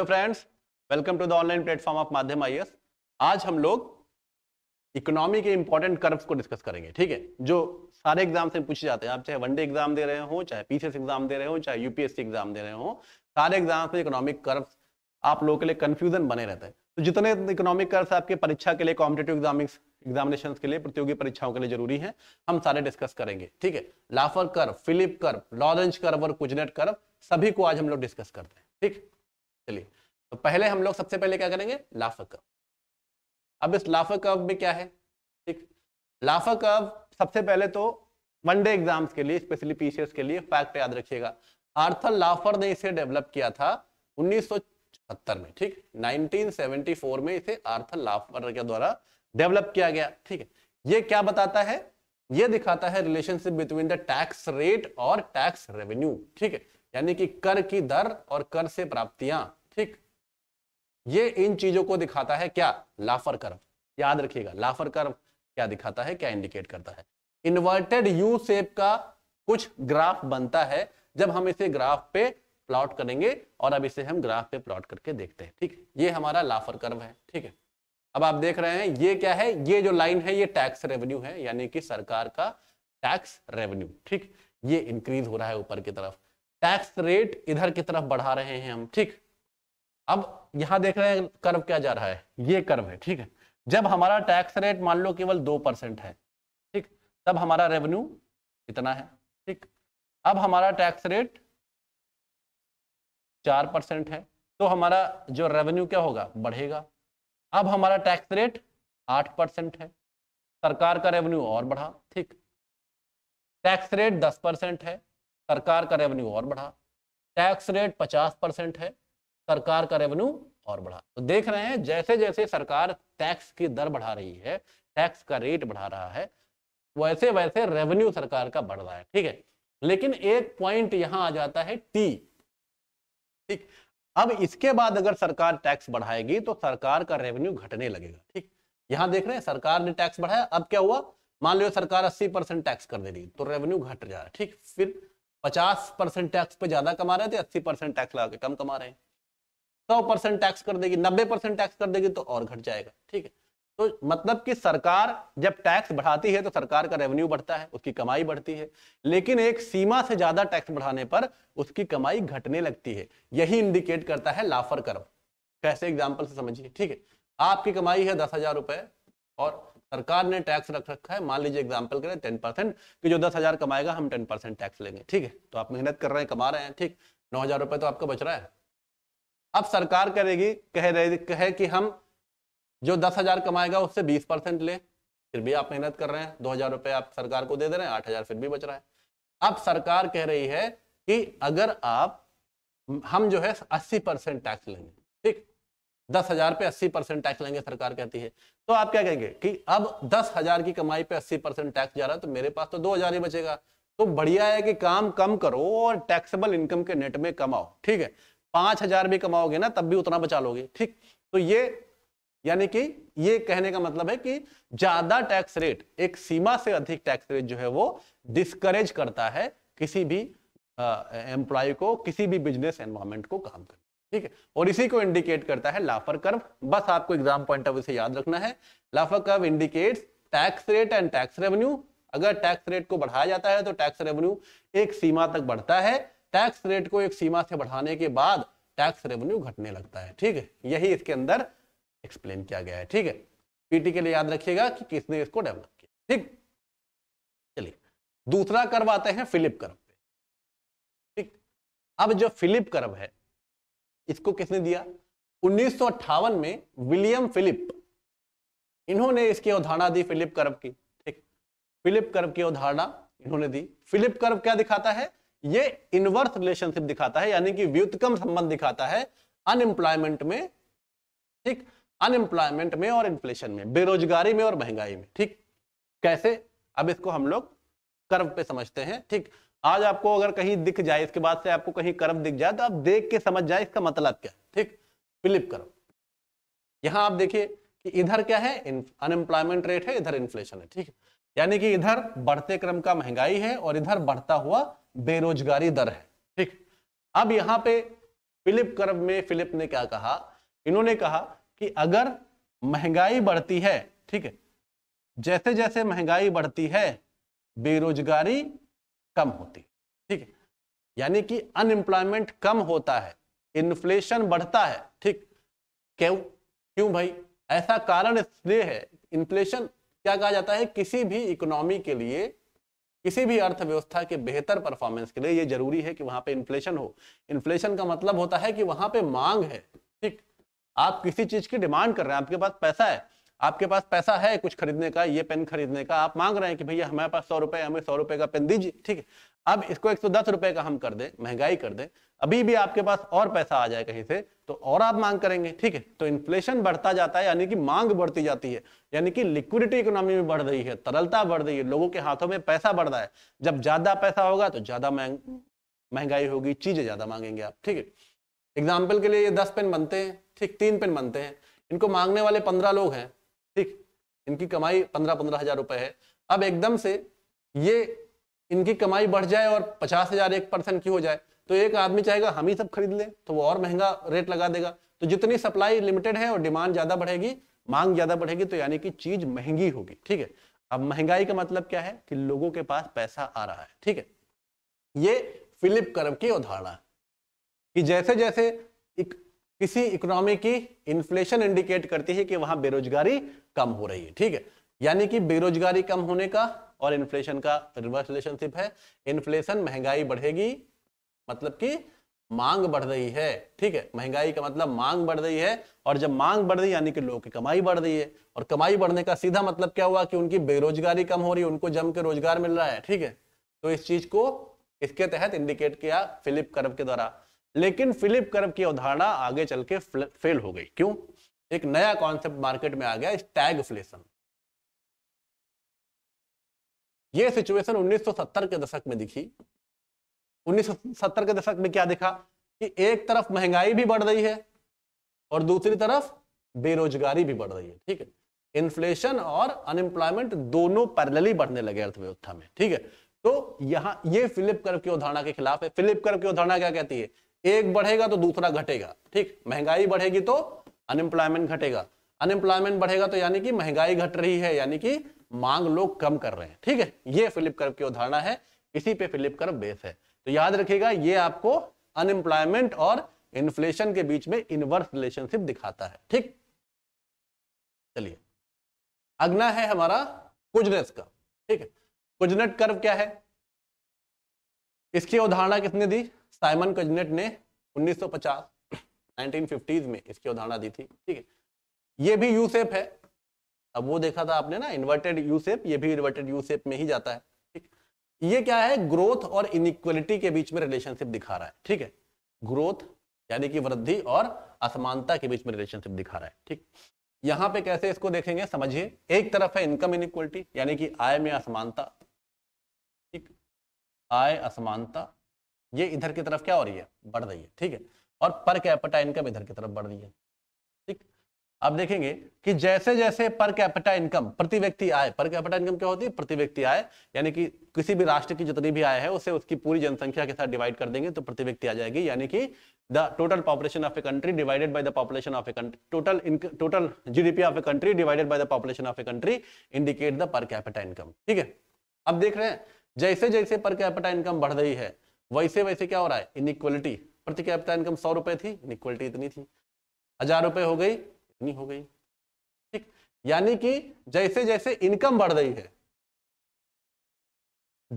hello friends welcome to the online platform of Madhyam I आज हम लोग इकोनॉमी के इंपॉर्टेंट कर्व्स को डिस्कस करेंगे ठीक है जो सारे एग्जाम से पूछे जाते हैं आप चाहे वनडे एग्जाम दे रहे हो चाहे पीसीएस एग्जाम दे रहे हो चाहे यूपीएससी एग्जाम दे रहे हो सारे एग्जाम में इकोनॉमिक कर्व आप लोगों के लिए कंफ्यूजन बने रहते हैं तो जितने इकोनॉमिक कर्व आपके परीक्षा के लिए कॉम्पिटेटिव एग्जामिक्स एग्जामिनेशन के लिए प्रतियोगी परीक्षाओं के लिए जरूरी है हम सारे डिस्कस करेंगे ठीक है Laffer curve Philip curve Lorenz curve और कुजनेट कर्व सभी को आज हम लोग डिस्कस करते हैं ठीक है चलिए तो पहले हम लोग सबसे पहले क्या करेंगे लाफा कर्व अब इस लाफा कर्व में क्या है ठीक लाफा कर्व सबसे पहले तो वनडे एग्जाम्स के लिए स्पेशली पीसीएस के लिए फैक्ट याद रखिएगा आर्थर लाफर ने इसे डेवलप किया था उन्नीस में ठीक 1974 में इसे आर्थर लाफर के द्वारा डेवलप किया गया ठीक है ये क्या बताता है ये दिखाता है relationship between the tax rate और टैक्स रेवेन्यू ठीक है यानी कि कर की दर और कर से प्राप्तियां ठीक ये इन चीजों को दिखाता है क्या लाफर कर्व याद रखिएगा लाफर कर्व क्या दिखाता है क्या इंडिकेट करता है इन्वर्टेड यू सेप का कुछ ग्राफ बनता है जब हम इसे ग्राफ पे प्लॉट करेंगे और अब इसे हम ग्राफ पे प्लॉट करके देखते हैं ठीक ये हमारा लाफर कर्व है ठीक है अब आप देख रहे हैं ये क्या है ये जो लाइन है ये टैक्स रेवेन्यू है यानी कि सरकार का टैक्स रेवेन्यू ठीक ये इंक्रीज हो रहा है ऊपर की तरफ टैक्स रेट इधर की तरफ बढ़ा रहे हैं हम ठीक अब यहां देख रहे हैं कर्व क्या जा रहा है ये कर्व है ठीक है जब हमारा टैक्स रेट मान लो केवल दो परसेंट है ठीक तब हमारा रेवेन्यू कितना है ठीक अब हमारा टैक्स रेट चार परसेंट है तो हमारा जो रेवेन्यू क्या होगा बढ़ेगा अब हमारा टैक्स रेट आठ परसेंट है सरकार का रेवेन्यू और बढ़ा ठीक टैक्स रेट दस परसेंट है सरकार का रेवेन्यू और बढ़ा टैक्स रेट 50 परसेंट है सरकार का रेवेन्यू और बढ़ा तो देख रहे हैं जैसे जैसे सरकार टैक्स की दर बढ़ा रही है टैक्स का रेट बढ़ा रहा है वैसे वैसे रेवेन्यू सरकार का बढ़ रहा है ठीक है लेकिन एक पॉइंट यहां आ जाता है टी ठीक अब इसके बाद अगर सरकार टैक्स बढ़ाएगी तो सरकार का रेवेन्यू घटने लगेगा ठीक यहां देख रहे हैं सरकार ने टैक्स बढ़ाया अब क्या हुआ मान लो सरकार 80 परसेंट टैक्स कर दे रही तो रेवेन्यू घट जा रहा है ठीक फिर पचास परसेंट टैक्स पे ज्यादा कमा रहे थे अस्सी परसेंट टैक्स लगा के कम कमा रहे हैं सौ परसेंट टैक्स कर देगी नब्बे परसेंट टैक्स कर देगी तो और घट जाएगा ठीक है तो मतलब कि सरकार जब टैक्स बढ़ाती है तो सरकार का रेवेन्यू बढ़ता है उसकी कमाई बढ़ती है लेकिन एक सीमा से ज्यादा टैक्स बढ़ाने पर उसकी कमाई घटने लगती है यही इंडिकेट करता है लाफर कर्व कैसे एग्जाम्पल से समझिए ठीक है आपकी कमाई है दस हजार रुपए और सरकार ने टैक्स रख रखा है मान लीजिए एग्जाम्पल के लिए टेन परसेंट कि जो दस हजार कमाएगा हम टेन परसेंट टैक्स लेंगे ठीक है तो आप मेहनत कर रहे हैं कमा रहे हैं ठीक नौ हजार रुपये तो आपका बच रहा है अब सरकार करेगी कह रहे कहे कि हम जो दस हजार कमाएगा उससे बीस परसेंट ले फिर भी आप मेहनत कर रहे हैं दो हजार रुपये आप सरकार को दे दे रहे हैं आठ हजार फिर भी बच रहा है अब सरकार कह रही है कि अगर आप हम जो है अस्सी परसेंट टैक्स लेंगे ठीक दस हजार पे अस्सी परसेंट टैक्स लेंगे सरकार कहती है तो आप क्या कहेंगे कि अब दस हजार की कमाई पे अस्सी परसेंट टैक्स जा रहा है तो मेरे पास तो दो हजार ही बचेगा तो बढ़िया है कि काम कम करो और टैक्सेबल इनकम के नेट में कमाओ ठीक है पांच हजार भी कमाओगे ना तब भी उतना बचा लोगे ठीक तो ये यानी कि ये कहने का मतलब है कि ज्यादा टैक्स रेट एक सीमा से अधिक टैक्स रेट जो है वो डिस्करेज करता है किसी भी एम्प्लॉय को किसी भी बिजनेस एनवायरमेंट को काम करने ठीक है और इसी को इंडिकेट करता है लाफर कर्व बस आपको एग्जाम पॉइंट ऑफ व्यू से याद रखना है Laffer curve indicates tax rate and tax revenue अगर टैक्स रेट को बढ़ाया जाता है तो टैक्स रेवेन्यू एक सीमा तक बढ़ता है टैक्स रेट को एक सीमा से बढ़ाने के बाद टैक्स रेवेन्यू घटने लगता है ठीक है यही इसके अंदर एक्सप्लेन किया गया है ठीक है पीटी के लिए याद रखिएगा कि किसने इसको डेवलप किया ठीक चलिए दूसरा कर्व आते हैं फिलिप कर्व पे ठीक अब जो फिलिप कर्व है इसको किसने दिया उन्नीस में विलियम फिलिप इन्होंने इसकी अवधारणा दी फिलिप कर्व की ठीक फिलिप कर्व की अवधारणा इन्होंने दी फिलिप कर्व क्या दिखाता है ये इनवर्स रिलेशनशिप दिखाता है यानी कि व्युतकम संबंध दिखाता है अनएम्प्लॉयमेंट में ठीक अनएम्प्लॉयमेंट में और इन्फ्लेशन में बेरोजगारी में और महंगाई में ठीक कैसे अब इसको हम लोग कर्व पे समझते हैं ठीक आज आपको अगर कहीं दिख जाए इसके बाद से आपको कहीं कर्म दिख जाए तो आप देख के समझ जाए इसका मतलब क्या है ठीक फिलिप कर्म यहां आप देखिए कि इधर क्या है अनएम्प्लॉयमेंट रेट है इधर इन्फ्लेशन है ठीक यानी कि इधर बढ़ते क्रम का महंगाई है और इधर बढ़ता हुआ बेरोजगारी दर है ठीक अब यहां पे फिलिप कर्म में फिलिप ने क्या कहा इन्होंने कहा कि अगर महंगाई बढ़ती है ठीक है जैसे जैसे महंगाई बढ़ती है बेरोजगारी कम होती ठीक है यानी कि अनएम्प्लॉयमेंट कम होता है इन्फ्लेशन बढ़ता है ठीक क्यों क्यों भाई ऐसा कारण इसलिए है इन्फ्लेशन क्या कहा जाता है किसी भी इकोनॉमी के लिए किसी भी अर्थव्यवस्था के बेहतर परफॉर्मेंस के लिए ये जरूरी है कि वहां पे इन्फ्लेशन हो इन्फ्लेशन का मतलब होता है कि वहां पे मांग है ठीक आप किसी चीज की डिमांड कर रहे हैं आपके पास पैसा है आपके पास पैसा है कुछ खरीदने का ये पेन खरीदने का आप मांग रहे हैं कि भैया हमारे पास सौ रुपए हमें सौ रुपए का पेन दीजिए ठीक है अब इसको एक सौ दस रुपए का हम कर दें महंगाई कर दें अभी भी आपके पास और पैसा आ जाए कहीं से तो और आप मांग करेंगे ठीक है तो इन्फ्लेशन बढ़ता जाता है यानी कि मांग बढ़ती जाती है यानी कि लिक्विडिटी इकोनॉमी में बढ़ रही है तरलता बढ़ रही है लोगों के हाथों में पैसा बढ़ रहा है जब ज्यादा पैसा होगा तो ज्यादा महंगाई होगी चीजें ज्यादा मांगेंगे आप ठीक है एग्जाम्पल के लिए ये दस पेन बनते हैं ठीक तीन पेन बनते हैं इनको मांगने वाले पंद्रह लोग हैं ठीक इनकी कमाई पंद्रह पंद्रह हजार रुपए है अब एकदम से ये इनकी कमाई बढ़ जाए और पचास हजार एक परसेंट की हो जाए तो एक आदमी चाहेगा हम ही सब खरीद लें तो वो और महंगा रेट लगा देगा तो जितनी सप्लाई लिमिटेड है और डिमांड ज्यादा बढ़ेगी मांग ज्यादा बढ़ेगी तो यानी कि चीज महंगी होगी ठीक है अब महंगाई का मतलब क्या है कि लोगों के पास पैसा आ रहा है ठीक है ये फिलिप कर्व की उदाहरणा कि जैसे जैसे किसी इकोनॉमी की इन्फ्लेशन इंडिकेट करती है कि वहां बेरोजगारी कम हो रही है ठीक है यानी कि बेरोजगारी कम होने का और इन्फ्लेशन का रिवर्स रिलेशनशिप है इन्फ्लेशन महंगाई बढ़ेगी मतलब कि मांग बढ़ रही है ठीक है महंगाई का मतलब मांग बढ़ रही है और जब मांग बढ़ रही है यानी कि लोगों की कमाई बढ़ रही है और कमाई बढ़ने का सीधा मतलब क्या हुआ कि उनकी बेरोजगारी कम हो रही है उनको जम के रोजगार मिल रहा है ठीक है तो इस चीज को इसके तहत इंडिकेट किया फिलिप कर्व के द्वारा लेकिन फिलिप कर्व की अवधारणा आगे चल के फेल हो गई क्यों एक नया कॉन्सेप्ट मार्केट में आ गया फ्लेशन ये सिचुएशन 1970 के दशक में दिखी 1970 के दशक में क्या दिखा कि एक तरफ महंगाई भी बढ़ रही है और दूसरी तरफ बेरोजगारी भी बढ़ रही है ठीक है इन्फ्लेशन और अनएम्प्लॉयमेंट दोनों पैरेलली बढ़ने लगे अर्थव्यवस्था में ठीक है तो यहां ये फिलिप कर्व की अवधारणा के खिलाफ है फिलिप कर्व की अवधारणा क्या कहती है एक बढ़ेगा तो दूसरा घटेगा ठीक महंगाई बढ़ेगी तो अनएम्प्लॉयमेंट घटेगा अनएम्प्लॉयमेंट बढ़ेगा तो यानी कि महंगाई घट रही है यानी कि मांग लोग कम कर रहे हैं ठीक है ये फिलिप कर्व की उदाहरणा है इसी पे फिलिप कर्व बेस है तो याद रखिएगा ये आपको अनएम्प्लॉयमेंट और इन्फ्लेशन के बीच में इनवर्स रिलेशनशिप दिखाता है ठीक चलिए अगला है हमारा कुजनेस कर्व ठीक है कुजनेट कर्व क्या है इसकी उदाहरणा किसने दी साइमन कजनेट ने 1950 1950s में इसकी उदाहरणा दी थी ठीक है ये भी यू सेप है अब वो देखा था आपने ना इन्वर्टेड यू सेप ये भी इन्वर्टेड यू सेप में ही जाता है ठीक ये क्या है ग्रोथ और इनिक्वलिटी के बीच में रिलेशनशिप दिखा रहा है ठीक है ग्रोथ यानी कि वृद्धि और असमानता के बीच में रिलेशनशिप दिखा रहा है ठीक यहाँ पे कैसे इसको देखेंगे समझिए एक तरफ है इनकम इनिक्वलिटी यानी कि आय में असमानता आय असमानता ये इधर की तरफ क्या हो रही है बढ़ रही है ठीक है और पर कैपिटा इनकम इधर की तरफ बढ़ रही है ठीक आप देखेंगे कि जैसे जैसे पर कैपिटा इनकम प्रति व्यक्ति आय पर कैपिटा इनकम क्या होती है प्रति व्यक्ति आय यानी कि किसी भी राष्ट्र की जितनी भी आय है उसे उसकी पूरी जनसंख्या के साथ डिवाइड कर देंगे तो प्रति व्यक्ति आ जाएगी यानी कि the total population of a country divided by the population of a country total total GDP of a country divided by the population of a country indicate the per capita income ठीक है अब देख रहे हैं जैसे जैसे पर capita income बढ़ रही है वैसे वैसे क्या हो रहा है इनिक्वलिटी प्रति कैपिटा इनकम सौ रुपए थी इनिक्वलिटी इतनी थी हजार रुपए हो गई इतनी हो गई ठीक यानी कि जैसे जैसे इनकम बढ़ रही है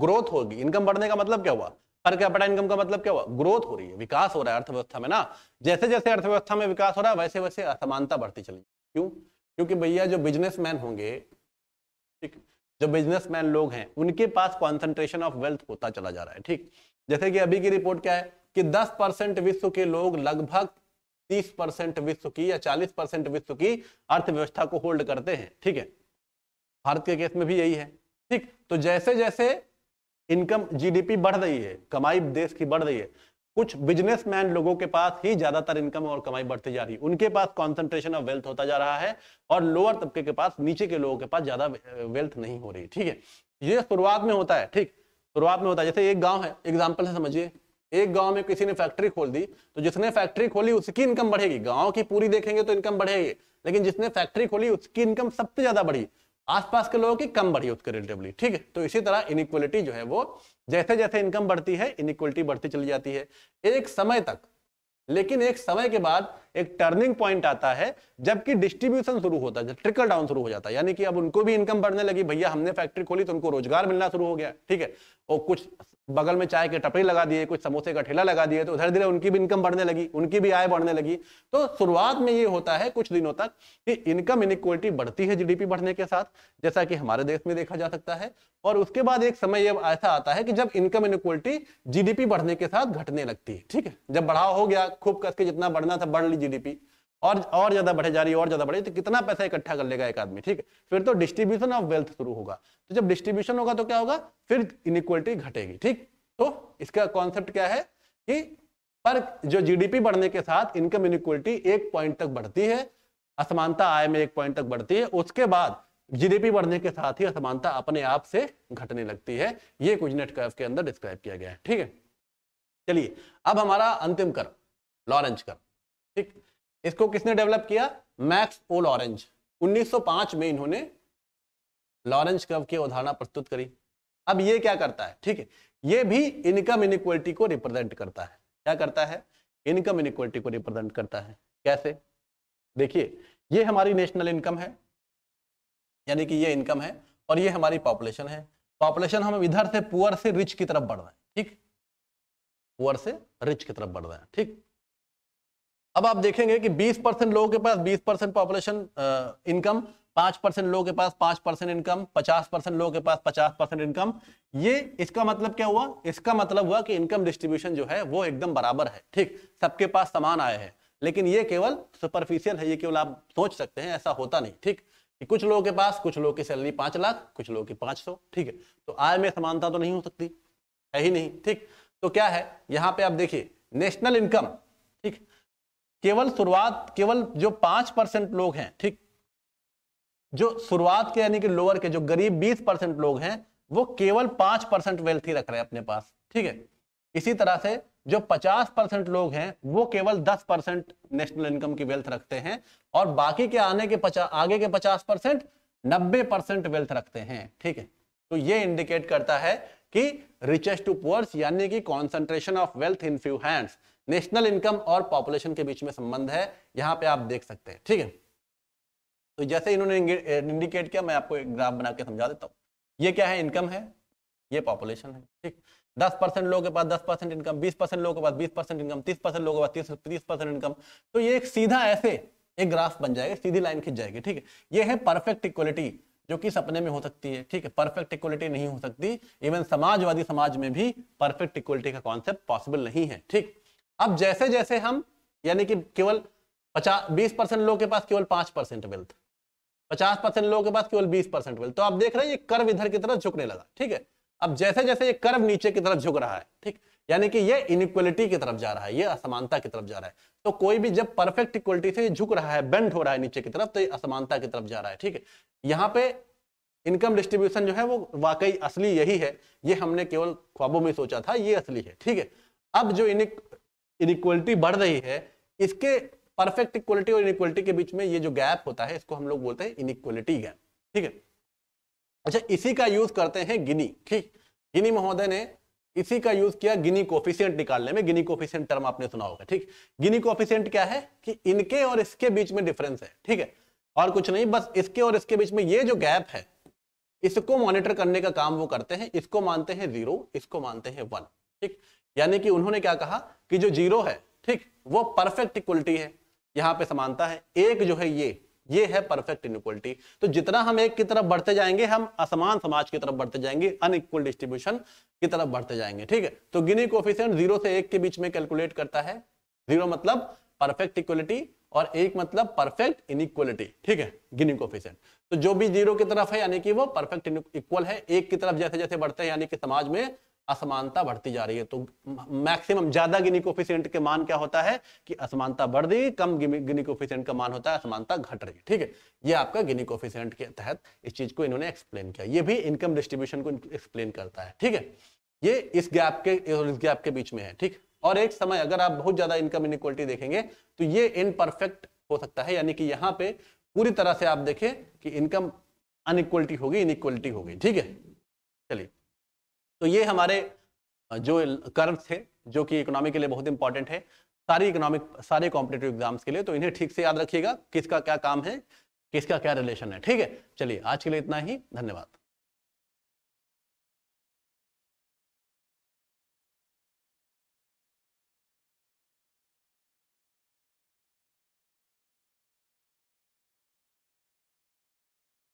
ग्रोथ होगी इनकम बढ़ने का मतलब क्या हुआ पर कैपिटा इनकम का मतलब क्या हुआ ग्रोथ हो रही है विकास हो रहा है अर्थव्यवस्था में ना जैसे जैसे अर्थव्यवस्था में विकास हो रहा है वैसे वैसे असमानता बढ़ती चली क्यों क्योंकि भैया जो बिजनेसमैन होंगे ठीक जो बिजनेसमैन लोग हैं उनके पास कॉन्सेंट्रेशन ऑफ वेल्थ होता चला जा रहा है ठीक जैसे कि अभी की रिपोर्ट क्या है कि 10 परसेंट विश्व के लोग लगभग 30 परसेंट विश्व की या 40 परसेंट विश्व की अर्थव्यवस्था को होल्ड करते हैं ठीक है भारत के केस में भी यही है ठीक तो जैसे जैसे इनकम जीडीपी बढ़ रही है कमाई देश की बढ़ रही है कुछ बिजनेसमैन लोगों के पास ही ज्यादातर इनकम और कमाई बढ़ती जा रही है उनके पास कॉन्सेंट्रेशन ऑफ वेल्थ होता जा रहा है और लोअर तबके के पास नीचे के लोगों के पास ज्यादा वेल्थ नहीं हो रही ठीक है ये शुरुआत में होता है ठीक शुरुआत में होता है जैसे एक गाँव है एग्जाम्पल है समझिए एक गांव में किसी ने फैक्ट्री खोल दी तो जिसने फैक्ट्री खोली उसकी इनकम बढ़ेगी गांव की पूरी देखेंगे तो इनकम बढ़ेगी लेकिन जिसने फैक्ट्री खोली उसकी इनकम सबसे ज्यादा बढ़ी आसपास के लोगों की कम बढ़ी उसके रिलेटिवली ठीक है तो इसी तरह इनिक्वलिटी जो है वो जैसे जैसे इनकम बढ़ती है इनिक्वलिटी बढ़ती चली जाती है एक समय तक लेकिन एक समय के बाद एक टर्निंग पॉइंट आता है जबकि डिस्ट्रीब्यूशन शुरू होता है ट्रिकल डाउन शुरू हो जाता है यानी कि अब उनको भी इनकम बढ़ने लगी भैया हमने फैक्ट्री खोली तो उनको रोजगार मिलना शुरू हो गया ठीक है और कुछ बगल में चाय के टपरी लगा दिए कुछ समोसे का ठेला लगा दिए तो धीरे धीरे उनकी भी इनकम बढ़ने लगी उनकी भी आय बढ़ने लगी तो शुरुआत में ये होता है कुछ दिनों तक कि इनकम इनक्वलिटी बढ़ती है जीडीपी बढ़ने के साथ जैसा कि हमारे देश में देखा जा सकता है और उसके बाद एक समय ये ऐसा आता है कि जब इनकम इनक्वलिटी जीडीपी बढ़ने के साथ घटने लगती है ठीक है जब बढ़ाव हो गया खूब कसके जितना बढ़ना था बढ़ जीडीपी और और ज्यादा बढ़े जा रही है और ज्यादा बढ़े तो कितना पैसा इकट्ठा कर लेगा एक आदमी ठीक फिर तो डिस्ट्रीब्यूशन ऑफ वेल्थ शुरू होगा तो जब डिस्ट्रीब्यूशन होगा तो क्या होगा फिर इनिक्वलिटी घटेगी ठीक तो इसका कॉन्सेप्ट क्या है कि पर जो जीडीपी बढ़ने के साथ इनकम इनिक्वलिटी एक पॉइंट तक बढ़ती है असमानता आय में एक पॉइंट तक बढ़ती है उसके बाद जीडीपी बढ़ने के साथ ही असमानता अपने आप से घटने लगती है ये कुजनेट कर्व के अंदर डिस्क्राइब किया गया है ठीक है चलिए अब हमारा अंतिम कर लॉरेंज कर ठीक इसको किसने डेवलप किया मैक्स ओ लॉरेंज 1905 में इन्होंने लॉरेंज कर्व की अवधारणा प्रस्तुत करी अब ये क्या करता है ठीक है ये भी इनकम इनिक्वलिटी को रिप्रेजेंट करता है क्या करता है इनकम इनिक्वलिटी को रिप्रेजेंट करता है कैसे देखिए ये हमारी नेशनल इनकम है यानी कि ये इनकम है और ये हमारी पॉपुलेशन है पॉपुलेशन हम इधर से पुअर से रिच की तरफ बढ़ रहे हैं ठीक पुअर से रिच की तरफ बढ़ रहे हैं ठीक अब आप देखेंगे कि 20 परसेंट लोगों के पास 20 परसेंट पॉपुलेशन इनकम uh, पांच परसेंट लोगों के पास पांच परसेंट इनकम पचास परसेंट लोगों के पास पचास परसेंट इनकम ये इसका मतलब क्या हुआ इसका मतलब हुआ कि इनकम डिस्ट्रीब्यूशन जो है वो एकदम बराबर है ठीक सबके पास समान आए हैं लेकिन ये केवल सुपरफिशियल है ये केवल आप सोच सकते हैं ऐसा होता नहीं ठीक कि कुछ लोगों के पास कुछ लोगों की सैलरी पांच लाख कुछ लोगों की पांच सौ ठीक है तो आय में समानता तो नहीं हो सकती है ही नहीं ठीक तो क्या है यहाँ पे आप देखिए नेशनल इनकम ठीक केवल शुरुआत केवल जो पांच परसेंट लोग हैं ठीक जो शुरुआत के यानी कि लोअर के जो गरीब बीस परसेंट लोग हैं वो केवल पांच परसेंट वेल्थ ही रख रहे हैं अपने पास ठीक है इसी तरह से जो पचास परसेंट लोग हैं वो केवल दस परसेंट नेशनल इनकम की वेल्थ रखते हैं और बाकी के आने के पचास आगे के पचास परसेंट नब्बे परसेंट वेल्थ रखते हैं ठीक है तो ये इंडिकेट करता है कि रिचेस्ट टू पुअर्स यानी कि concentration of wealth in few hands national income और पॉपुलेशन के बीच में संबंध है यहाँ पे आप देख सकते हैं ठीक है तो जैसे इन्होंने इंडिकेट किया मैं आपको एक ग्राफ बना के समझा देता हूँ ये क्या है इनकम है ये पॉपुलेशन है ठीक दस परसेंट लोगों के पास दस परसेंट इनकम बीस परसेंट लोगों के पास बीस परसेंट इनकम तीस परसेंट लोगों के पास तीस परसेंट इनकम तो ये एक सीधा ऐसे एक ग्राफ बन जाएगा सीधी लाइन खींच जाएगी ठीक है ये है परफेक्ट इक्वलिटी जो कि सपने में हो सकती है ठीक है परफेक्ट इक्वलिटी नहीं हो सकती इवन समाजवादी समाज में भी परफेक्ट इक्वलिटी का कॉन्सेप्ट पॉसिबल नहीं है ठीक अब जैसे जैसे हम यानी कि केवल पचास बीस परसेंट लोगों के पास केवल पांच परसेंट वेल्थ पचास परसेंट लोगों के पास केवल बीस परसेंट वेल्थ तो आप देख रहे हैं ये कर्व इधर की तरफ झुकने लगा ठीक है अब जैसे जैसे ये कर्व नीचे की तरफ झुक रहा है ठीक यानी कि ये इनिक्वलिटी की तरफ जा रहा है ये असमानता की तरफ जा रहा है तो कोई भी जब परफेक्ट इक्वलिटी से झुक रहा है बेंड हो रहा है नीचे की तरफ तो ये असमानता की तरफ जा रहा है ठीक है यहाँ पे इनकम डिस्ट्रीब्यूशन जो है वो वाकई असली यही है ये हमने केवल ख्वाबों में सोचा था ये असली है ठीक है अब जो इनिक्वलिटी बढ़ रही है इसके परफेक्ट इक्वलिटी और इनिक्वलिटी के बीच में ये जो गैप होता है इसको हम लोग बोलते हैं इनिक्वलिटी गैप ठीक है अच्छा इसी का यूज करते हैं गिनी ठीक गिनी महोदय ने इसी का यूज किया गिनी कोफिशियंट निकालने में गिनी कोफिशियंट टर्म आपने सुना होगा ठीक गिनी कोफिशियंट क्या है कि इनके और इसके बीच में डिफरेंस है ठीक है और कुछ नहीं बस इसके और इसके बीच में ये जो गैप है इसको मॉनिटर करने का काम वो करते हैं इसको मानते हैं जीरो इसको मानते हैं वन ठीक यानी कि उन्होंने क्या कहा कि जो जीरो है ठीक वो परफेक्ट इक्वलिटी है यहां पे समानता है एक जो है ये ये है परफेक्ट इनक्वलिटी तो जितना हम एक की तरफ बढ़ते जाएंगे हम असमान समाज की तरफ बढ़ते जाएंगे अनइक्वल डिस्ट्रीब्यूशन की तरफ बढ़ते जाएंगे ठीक है तो गिनी कोफिशियंट जीरो से एक के बीच में कैलकुलेट करता है जीरो मतलब परफेक्ट इक्वलिटी और एक मतलब परफेक्ट इनइक्वलिटी ठीक है गिनी कोफिशियंट तो जो भी जीरो की तरफ है यानी कि वो परफेक्ट इक्वल है एक की तरफ जैसे जैसे बढ़ते हैं यानी कि समाज में असमानता बढ़ती जा रही है तो मैक्सिमम ज्यादा गिनी कोफिशियंट के मान क्या होता है कि असमानता बढ़ रही कम गिनी कोफिशियंट का मान होता है असमानता घट रही है ठीक है ये आपका गिनी कोफिशियंट के तहत इस चीज को इन्होंने एक्सप्लेन किया ये भी इनकम डिस्ट्रीब्यूशन को एक्सप्लेन करता है ठीक है ये इस गैप के और इस गैप के बीच में है ठीक और एक समय अगर आप बहुत ज्यादा इनकम इनिक्वलिटी देखेंगे तो ये इनपरफेक्ट हो सकता है यानी कि यहाँ पे पूरी तरह से आप देखें कि इनकम अनइक्वलिटी होगी इनइक्वलिटी होगी ठीक है चलिए तो ये हमारे जो कर्व थे जो कि इकोनॉमी के लिए बहुत इंपॉर्टेंट है सारी इकोनॉमिक सारे कॉम्पिटेटिव एग्जाम्स के लिए तो इन्हें ठीक से याद रखिएगा किसका क्या काम है किसका क्या रिलेशन है ठीक है चलिए आज के लिए इतना ही धन्यवाद